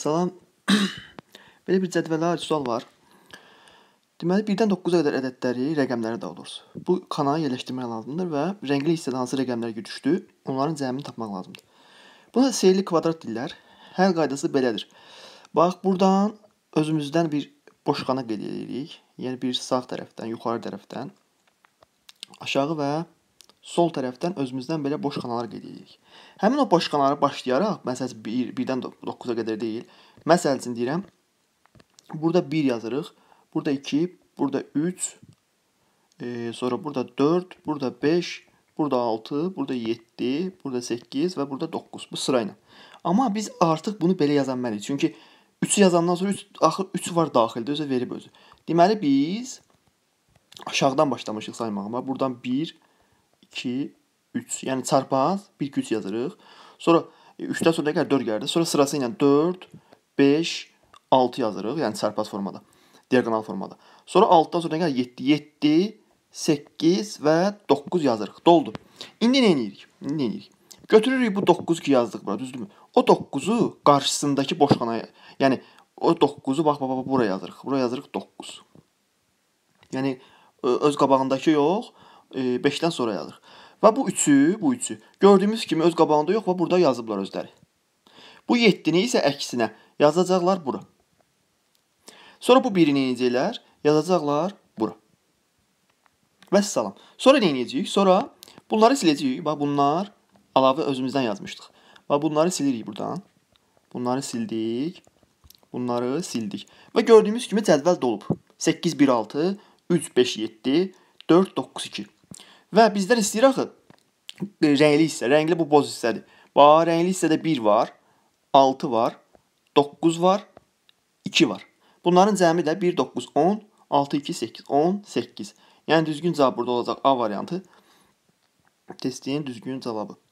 Salam. Belə bir cədvəllər sual var. Deməli 1-dən 9-a qədər ədədləri, rəqəmləri də olur. Bu kanala yerləşdirmək lazımdır və rəngli hissədə hansı rəqəmlər gücüşdü, onların cəmini tapmaq lazımdır. Buna seyirli kvadrat deyirlər. Həll qaydası belədir. Bax, burdan özümüzdən bir boşqana qeyd edirik. Yəni bir sağ tərəfdən, yuxarı tərəfdən aşağı və sol tərəfdən özümüzdən belə boş xanalar qeyd edirik. Həmin o boş xanaları başlayaraq, məsəl üçün 1, 1-dən 9-a qədər deyil, məsəl üçün deyirəm, burada 1 yazırıq, burada 2, burada 3, e, sonra burada 4, burada 5, burada 6, burada 7, burada 8 və burada 9 bu sırayla. Amma biz artıq bunu belə yazan məliyik. Çünki 3-ü yazandan sonra 3 axır 3 var daxildə özə verib özü. Deməli biz aşağıdan başlamışıq saymağa. Buradan 1, 2, 2, 3. Yəni çarpaz, bir güc yazırıq. Sonra 3-dən e, sonra nə gəlir? 4 gəlir. Sonra sırası ilə 4, 5, 6 yazırıq. Yəni çarpaz formada, diaqonal formada. Sonra 6-dan sonra nə gəlir? 7, 7, 8 və 9 yazırıq. Doldu. İndi nə edirik? İndi nə edirik? Götürürük bu 9 ki yazdıq bura, düzdürmü? O 9-u qarşısındakı boşxanaya, yəni o 9-u bax bax bax bura yazırıq. Bura yazırıq 9. Yəni öz qabağındakı yox, 5-dən e, sonra yazır. Və bu üçü, bu üçü gördüyümüz kimi öz qabağında yox və burada yazıblar özləri. Bu 7-ni isə əksinə yazacaqlar bura. Sonra bu birini necəylər? Yazacaqlar bura. Vəssalam. Sonra nə edəcəyik? Sonra bunları siləcəyik. Bax bunlar əlavə özümüzdən yazmışdıq. Və bunları silirik buradan. Bunları sildik. Bunları sildik. Və gördüyümüz kimi cədvəl dolub. 8, 1, 6, 3, 5, 7, 4, 9, 2. Və bizdən istəyir axı rəngli hissə, rəngli bu boz hissədir. Bax, rəngli hissədə 1 var, 6 var, 9 var, 2 var. Bunların cəmi də 1, 9, 10, 6, 2, 8, 10, 8. Yəni düzgün cavab burada olacaq A variantı. Testin düzgün cavabı.